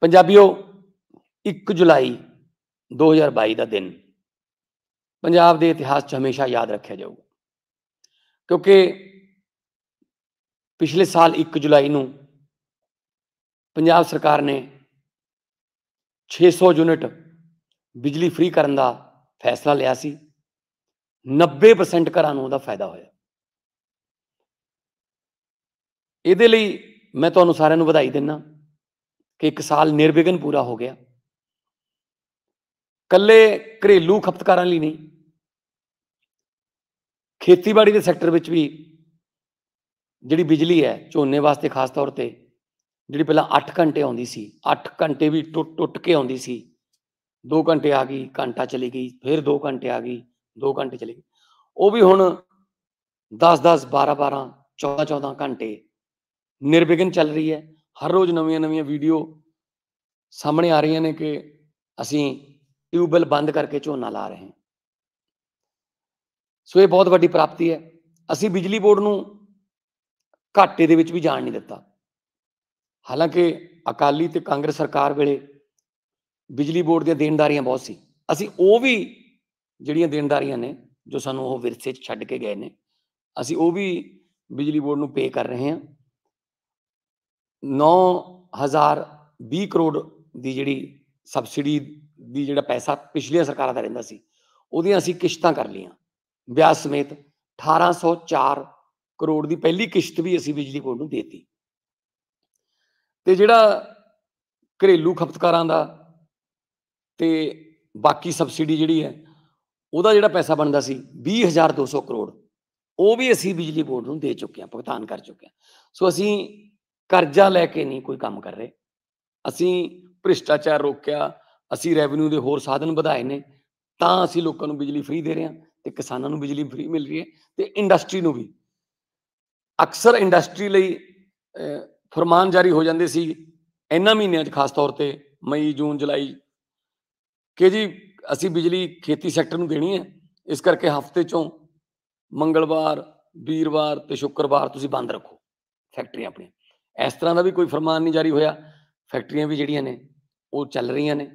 ਪੰਜਾਬੀਓ 1 ਜੁਲਾਈ 2022 ਦਾ ਦਿਨ ਪੰਜਾਬ ਦੇ ਇਤਿਹਾਸ 'ਚ ਹਮੇਸ਼ਾ ਯਾਦ ਰੱਖਿਆ ਜਾਊਗਾ ਕਿਉਂਕਿ ਪਿਛਲੇ ਸਾਲ 1 ਜੁਲਾਈ ਨੂੰ ਪੰਜਾਬ ਸਰਕਾਰ ਨੇ 600 ਯੂਨਿਟ ਬਿਜਲੀ ਫ੍ਰੀ ਕਰਨ ਦਾ ਫੈਸਲਾ ਲਿਆ ਸੀ 90% ਘਰਾਂ ਨੂੰ ਉਹਦਾ ਫਾਇਦਾ ਹੋਇਆ ਇਹਦੇ ਲਈ ਮੈਂ ਤੁਹਾਨੂੰ ਸਾਰਿਆਂ ਨੂੰ ਵਧਾਈ ਦਿੰਦਾ ਕਿ ਇੱਕ ਸਾਲ ਨਿਰਵਿਘਨ ਪੂਰਾ ਹੋ ਗਿਆ ਕੱਲੇ ਘਰੇਲੂ ਖਪਤਕਾਰਾਂ ਲਈ ਨਹੀਂ ਖੇਤੀਬਾੜੀ ਦੇ ਸੈਕਟਰ ਵਿੱਚ ਵੀ ਜਿਹੜੀ ਬਿਜਲੀ ਹੈ ਝੋਨੇ ਵਾਸਤੇ ਖਾਸ ਤੌਰ ਤੇ ਜਿਹੜੀ ਪਹਿਲਾਂ 8 ਘੰਟੇ ਆਉਂਦੀ ਸੀ 8 ਘੰਟੇ ਵੀ ਟੁੱਟ ਟੁੱਟ ਕੇ ਆਉਂਦੀ ਸੀ 2 ਘੰਟੇ ਆ ਗਈ ਘੰਟਾ ਚਲੀ ਗਈ ਫਿਰ 2 ਘੰਟੇ ਆ ਗਈ 2 ਘੰਟੇ ਚਲੀ ਗਈ ਉਹ ਵੀ ਹੁਣ 10 10 12 12 14 14 ਘੰਟੇ ਨਿਰਵਿਘਨ ਚੱਲ ਰਹੀ ਹੈ ਹਰ ਰੋਜ਼ ਨਵੀਆਂ-ਨਵੀਆਂ ਵੀਡੀਓ ਸਾਹਮਣੇ ਆ ਰਹੀਆਂ ਨੇ ਕਿ ਅਸੀਂ ਟਿਊਬਲ ਬੰਦ ਕਰਕੇ ਝੋਨਾ ਲਾ ਰਹੇ ਹਾਂ ਸੋ ਇਹ ਬਹੁਤ ਵੱਡੀ ਪ੍ਰਾਪਤੀ ਹੈ ਅਸੀਂ ਬਿਜਲੀ ਬੋਰਡ ਨੂੰ ਘਾਟੇ ਦੇ ਵਿੱਚ ਵੀ ਜਾਣ ਨਹੀਂ ਦਿੱਤਾ ਹਾਲਾਂਕਿ ਅਕਾਲੀ ਤੇ ਕਾਂਗਰਸ ਸਰਕਾਰ ਵੇਲੇ ਬਿਜਲੀ ਬੋਰਡ ਦੀਆਂ ਦੇਣਦਾਰੀਆਂ ਬਹੁਤ ਸੀ ਅਸੀਂ ਉਹ ਵੀ ਜਿਹੜੀਆਂ ਦੇਣਦਾਰੀਆਂ ਨੇ ਜੋ ਸਾਨੂੰ ਉਹ ਵਿਰਸੇ 'ਚ ਛੱਡ ਕੇ ਗਏ ਨੇ ਅਸੀਂ ਉਹ ਵੀ ਬਿਜਲੀ ਬੋਰਡ ਨੂੰ ਪੇ ਕਰ ਰਹੇ ਹਾਂ 9020 ਕਰੋੜ ਦੀ ਜਿਹੜੀ ਸਬਸਿਡੀ ਦੀ ਜਿਹੜਾ ਪੈਸਾ ਪਿਛਲੀਆਂ ਸਰਕਾਰਾਂ ਦਾ ਰਹਿੰਦਾ ਸੀ ਉਹਦੀਆਂ ਅਸੀਂ ਕਿਸ਼ਤਾਂ ਕਰ ਲਈਆਂ ਵਿਆਜ ਸਮੇਤ 1804 ਕਰੋੜ ਦੀ ਪਹਿਲੀ ਕਿਸ਼ਤ ਵੀ ਅਸੀਂ ਬਿਜਲੀ ਬੋਰਡ ਨੂੰ ਦੇਤੀ ਤੇ ਜਿਹੜਾ ਘਰੇਲੂ ਖਪਤਕਾਰਾਂ ਦਾ ਤੇ ਬਾਕੀ ਸਬਸਿਡੀ ਜਿਹੜੀ ਹੈ ਉਹਦਾ ਜਿਹੜਾ ਪੈਸਾ ਬਣਦਾ ਸੀ 20200 ਕਰੋੜ ਉਹ ਵੀ ਅਸੀਂ ਬਿਜਲੀ ਬੋਰਡ ਨੂੰ ਦੇ ਚੁੱਕੇ ਹਾਂ ਭੁਗਤਾਨ ਕਰ ਚੁੱਕੇ ਹਾਂ ਸੋ ਅਸੀਂ ਕਰਜ਼ਾ ਲੈ ਕੇ ਨਹੀਂ ਕੋਈ ਕੰਮ ਕਰ ਰਹੇ ਅਸੀਂ ਭ੍ਰਿਸ਼ਟਾਚਾਰ ਰੋਕਿਆ ਅਸੀਂ ਰੈਵਨਿਊ ਦੇ ਹੋਰ ਸਾਧਨ ਵਧਾਏ ਨੇ ਤਾਂ ਅਸੀਂ ਲੋਕਾਂ ਨੂੰ ਬਿਜਲੀ ਫ੍ਰੀ ਦੇ ਰਹੇ ਹਾਂ ਤੇ ਕਿਸਾਨਾਂ ਨੂੰ ਬਿਜਲੀ ਫ੍ਰੀ ਮਿਲ ਰਹੀ ਹੈ ਤੇ ਇੰਡਸਟਰੀ ਨੂੰ ਵੀ ਅਕਸਰ ਇੰਡਸਟਰੀ ਲਈ ਫਰਮਾਨ ਜਾਰੀ ਹੋ ਜਾਂਦੇ ਸੀ ਇਹਨਾਂ ਮਹੀਨਿਆਂ 'ਚ ਖਾਸ ਤੌਰ ਤੇ ਮਈ ਜੂਨ ਜੁਲਾਈ ਕਿ ਜੀ ਅਸੀਂ ਬਿਜਲੀ ਖੇਤੀ ਸੈਕਟਰ ਨੂੰ ਦੇਣੀ ਹੈ ਇਸ ਕਰਕੇ ਹਫ਼ਤੇ 'ਚੋਂ ਮੰਗਲਵਾਰ ਵੀਰਵਾਰ ਤੇ ਸ਼ੁੱਕਰਵਾਰ ਤੁਸੀਂ ਬੰਦ ਰੱਖੋ ਫੈਕਟਰੀਆਂ ਆਪਣੀਆਂ ਇਸ ਤਰ੍ਹਾਂ ਦਾ ਵੀ ਕੋਈ ਫਰਮਾਨ ਨਹੀਂ ਜਾਰੀ ਹੋਇਆ ਫੈਕਟਰੀਆਂ ਵੀ ਜਿਹੜੀਆਂ ਨੇ ਉਹ ਚੱਲ ਰਹੀਆਂ ਨੇ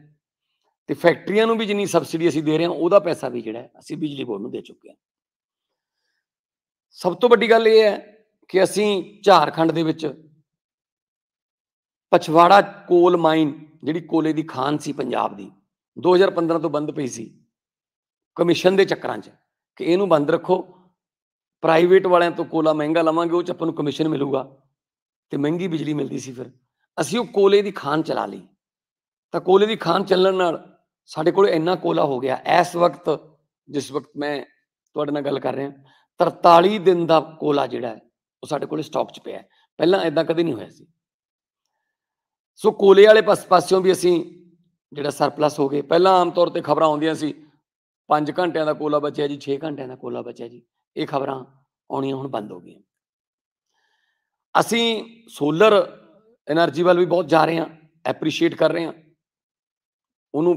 ਤੇ ਫੈਕਟਰੀਆਂ ਨੂੰ ਵੀ ਜਿੰਨੀ ਸਬਸਿਡੀ ਅਸੀਂ ਦੇ ਰਹੇ ਹਾਂ ਉਹਦਾ ਪੈਸਾ ਵੀ ਜਿਹੜਾ ਅਸੀਂ ਬਿਜਲੀ ਬੋਰਡ ਨੂੰ ਦੇ ਚੁੱਕੇ ਹਾਂ ਸਭ ਤੋਂ ਵੱਡੀ ਗੱਲ ਇਹ ਹੈ ਕਿ ਅਸੀਂ ਝਾਰਖੰਡ ਦੇ ਵਿੱਚ ਪਛਵਾੜਾ ਕੋਲ ਮਾਈਨ ਜਿਹੜੀ ਕੋਲੇ ਦੀ ਖਾਨ ਸੀ ਪੰਜਾਬ ਦੀ 2015 ਤੋਂ ਬੰਦ ਪਈ ਸੀ ਕਮਿਸ਼ਨ ਦੇ ਚੱਕਰਾਂ 'ਚ ਕਿ ਇਹਨੂੰ ਬੰਦ ਰੱਖੋ ਪ੍ਰਾਈਵੇਟ ਵਾਲਿਆਂ ਤੋਂ ਕੋਲਾ ਮਹਿੰਗਾ ਲਵਾਂਗੇ ਉਹ ਚ ਆਪਾਂ ਨੂੰ ਕਮਿਸ਼ਨ ਮਿਲੂਗਾ ਤੇ ਮਹਿੰਗੀ ਬਿਜਲੀ ਮਿਲਦੀ ਸੀ ਫਿਰ ਅਸੀਂ ਉਹ ਕੋਲੇ ਦੀ ਖਾਨ ਚਲਾ ਲਈ ਤਾਂ ਕੋਲੇ ਦੀ ਖਾਨ ਚੱਲਣ ਨਾਲ ਸਾਡੇ ਕੋਲ ਇੰਨਾ ਕੋਲਾ ਹੋ ਗਿਆ ਇਸ ਵਕਤ ਜਿਸ ਵਕਤ ਮੈਂ ਤੁਹਾਡੇ ਨਾਲ ਗੱਲ ਕਰ ਰਿਹਾ 43 ਦਿਨ ਦਾ ਕੋਲਾ ਜਿਹੜਾ ਹੈ ਉਹ ਸਾਡੇ ਕੋਲ ਸਟਾਕ 'ਚ ਪਿਆ ਹੈ ਪਹਿਲਾਂ ਐਦਾਂ ਕਦੇ ਨਹੀਂ ਹੋਇਆ ਸੀ ਸੋ ਕੋਲੇ ਵਾਲੇ ਪਾਸਿਓਂ ਵੀ ਅਸੀਂ ਜਿਹੜਾ ਸਰਪਲਸ ਹੋ ਗਏ ਪਹਿਲਾਂ ਆਮ ਤੌਰ ਤੇ ਖਬਰਾਂ ਆਉਂਦੀਆਂ ਸੀ 5 ਘੰਟਿਆਂ ਦਾ ਕੋਲਾ ਬਚਿਆ ਜੀ 6 ਘੰਟਿਆਂ ਦਾ ਕੋਲਾ ਬਚਿਆ ਜੀ ਇਹ ਖਬਰਾਂ ਆਉਣੀਆਂ ਹੁਣ ਬੰਦ ਹੋ ਗਈਆਂ ਅਸੀਂ ਸੋਲਰ એનર્ਜੀ ਵੱਲ ਵੀ ਬਹੁਤ ਜਾ ਰਹੇ ਹਾਂ ਐਪਰੀਸ਼ੀਏਟ ਕਰ ਰਹੇ ਹਾਂ ਉਹਨੂੰ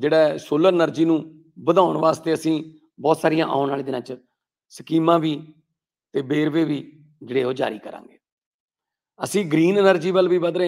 ਜਿਹੜਾ ਸੋਲਰ એનર્ਜੀ ਨੂੰ ਵਧਾਉਣ ਵਾਸਤੇ ਅਸੀਂ ਬਹੁਤ ਸਾਰੀਆਂ ਆਉਣ ਵਾਲੇ ਦਿਨਾਂ 'ਚ ਸਕੀਮਾਂ ਵੀ ਤੇ ਬੇਰਵੇ ਵੀ ਜਿਹੜੇ ਉਹ ਜਾਰੀ ਕਰਾਂਗੇ ਅਸੀਂ ਗ੍ਰੀਨ એનર્ਜੀ ਵੱਲ ਵੀ ਵਧ ਰਹੇ